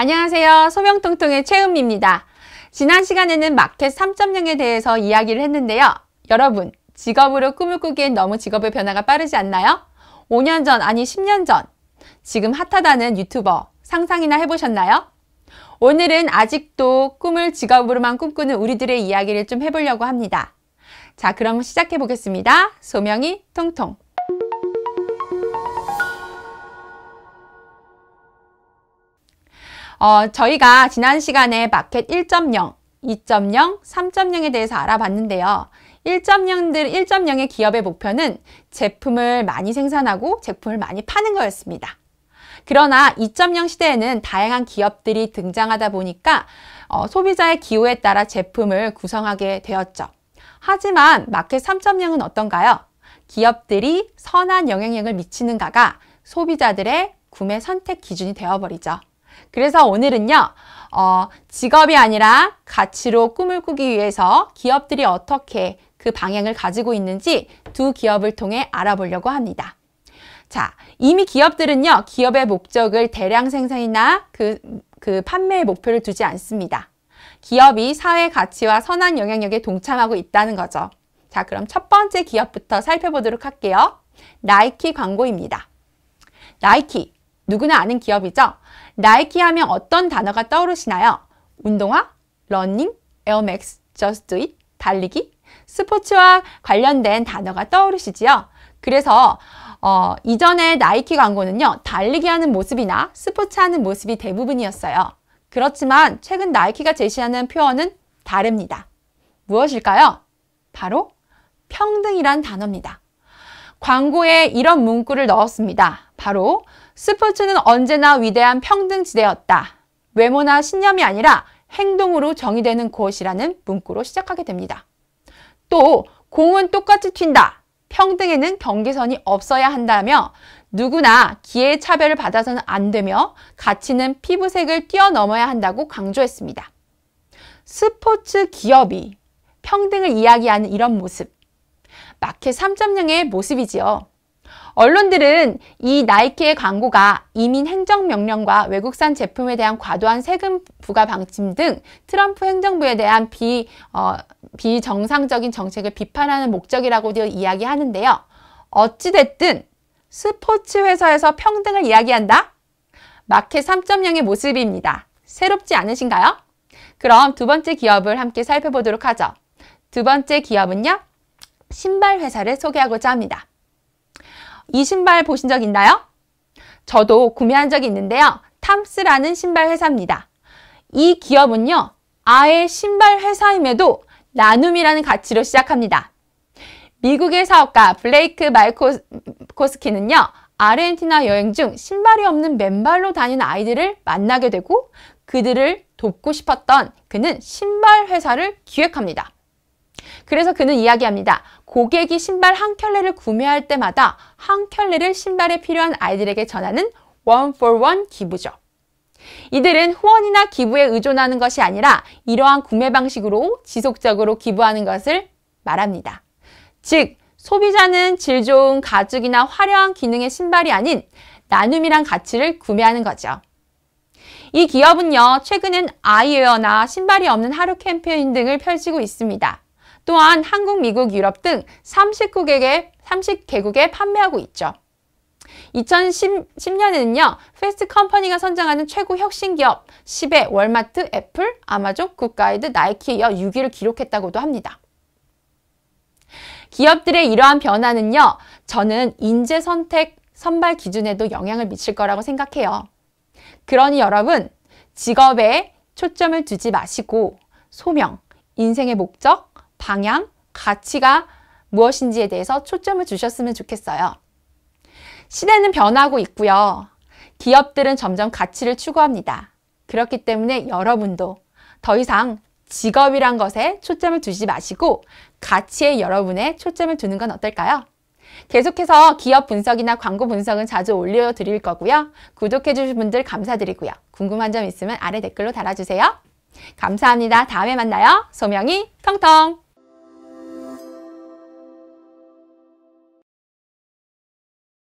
안녕하세요. 소명통통의 최음입니다. 지난 시간에는 마켓 3.0에 대해서 이야기를 했는데요. 여러분, 직업으로 꿈을 꾸기엔 너무 직업의 변화가 빠르지 않나요? 5년 전, 아니 10년 전, 지금 핫하다는 유튜버 상상이나 해보셨나요? 오늘은 아직도 꿈을 직업으로만 꿈꾸는 우리들의 이야기를 좀 해보려고 합니다. 자, 그럼 시작해 보겠습니다. 소명이 통통. 어, 저희가 지난 시간에 마켓 1.0, 2.0, 3.0에 대해서 알아봤는데요. 1 0의 기업의 목표는 제품을 많이 생산하고 제품을 많이 파는 거였습니다. 그러나 2.0 시대에는 다양한 기업들이 등장하다 보니까 어, 소비자의 기호에 따라 제품을 구성하게 되었죠. 하지만 마켓 3.0은 어떤가요? 기업들이 선한 영향력을 미치는가가 소비자들의 구매 선택 기준이 되어버리죠. 그래서 오늘은요. 어, 직업이 아니라 가치로 꿈을 꾸기 위해서 기업들이 어떻게 그 방향을 가지고 있는지 두 기업을 통해 알아보려고 합니다. 자, 이미 기업들은요, 기업의 목적을 대량 생산이나 그, 그 판매의 목표를 두지 않습니다. 기업이 사회 가치와 선한 영향력에 동참하고 있다는 거죠. 자, 그럼 첫 번째 기업부터 살펴보도록 할게요. 나이키 광고입니다. 나이키, 누구나 아는 기업이죠. 나이키 하면 어떤 단어가 떠오르시나요? 운동화, 러닝, 에어맥스, 저스트 잇, 달리기, 스포츠와 관련된 단어가 떠오르시지요. 그래서 어, 이전에 나이키 광고는요. 달리기 하는 모습이나 스포츠 하는 모습이 대부분이었어요. 그렇지만 최근 나이키가 제시하는 표현은 다릅니다. 무엇일까요? 바로 평등이란 단어입니다. 광고에 이런 문구를 넣었습니다. 바로 스포츠는 언제나 위대한 평등지대였다. 외모나 신념이 아니라 행동으로 정의되는 곳이라는 문구로 시작하게 됩니다. 또 공은 똑같이 튄다. 평등에는 경계선이 없어야 한다며 누구나 기회 차별을 받아서는 안 되며 가치는 피부색을 뛰어넘어야 한다고 강조했습니다. 스포츠 기업이 평등을 이야기하는 이런 모습, 마켓 3.0의 모습이지요. 언론들은 이 나이키의 광고가 이민 행정명령과 외국산 제품에 대한 과도한 세금 부과 방침 등 트럼프 행정부에 대한 비, 어, 비정상적인 정책을 비판하는 목적이라고도 이야기하는데요. 어찌됐든 스포츠 회사에서 평등을 이야기한다? 마켓 3.0의 모습입니다. 새롭지 않으신가요? 그럼 두 번째 기업을 함께 살펴보도록 하죠. 두 번째 기업은요. 신발 회사를 소개하고자 합니다. 이 신발 보신 적 있나요? 저도 구매한 적이 있는데요. 탐스라는 신발 회사입니다. 이 기업은요. 아예 신발 회사임에도 나눔이라는 가치로 시작합니다. 미국의 사업가 블레이크 이코스키는요 아르헨티나 여행 중 신발이 없는 맨발로 다니는 아이들을 만나게 되고 그들을 돕고 싶었던 그는 신발 회사를 기획합니다. 그래서 그는 이야기합니다. 고객이 신발 한 켤레를 구매할 때마다 한 켤레를 신발에 필요한 아이들에게 전하는 one for one 기부죠. 이들은 후원이나 기부에 의존하는 것이 아니라 이러한 구매 방식으로 지속적으로 기부하는 것을 말합니다. 즉, 소비자는 질 좋은 가죽이나 화려한 기능의 신발이 아닌 나눔이란 가치를 구매하는 거죠. 이 기업은요, 최근엔 아이웨어나 신발이 없는 하루 캠페인 등을 펼치고 있습니다. 또한 한국, 미국, 유럽 등 30국에게, 30개국에 판매하고 있죠. 2010년에는요, 페스트 컴퍼니가 선정하는 최고 혁신 기업 1 0의 월마트, 애플, 아마존, 굿가이드, 나이키에 이어 6위를 기록했다고도 합니다. 기업들의 이러한 변화는요, 저는 인재 선택 선발 기준에도 영향을 미칠 거라고 생각해요. 그러니 여러분, 직업에 초점을 두지 마시고 소명, 인생의 목적, 방향, 가치가 무엇인지에 대해서 초점을 주셨으면 좋겠어요. 시대는 변하고 있고요. 기업들은 점점 가치를 추구합니다. 그렇기 때문에 여러분도 더 이상 직업이란 것에 초점을 두지 마시고 가치에 여러분의 초점을 두는 건 어떨까요? 계속해서 기업 분석이나 광고 분석은 자주 올려드릴 거고요. 구독해주신 분들 감사드리고요. 궁금한 점 있으면 아래 댓글로 달아주세요. 감사합니다. 다음에 만나요. 소명이 텅텅!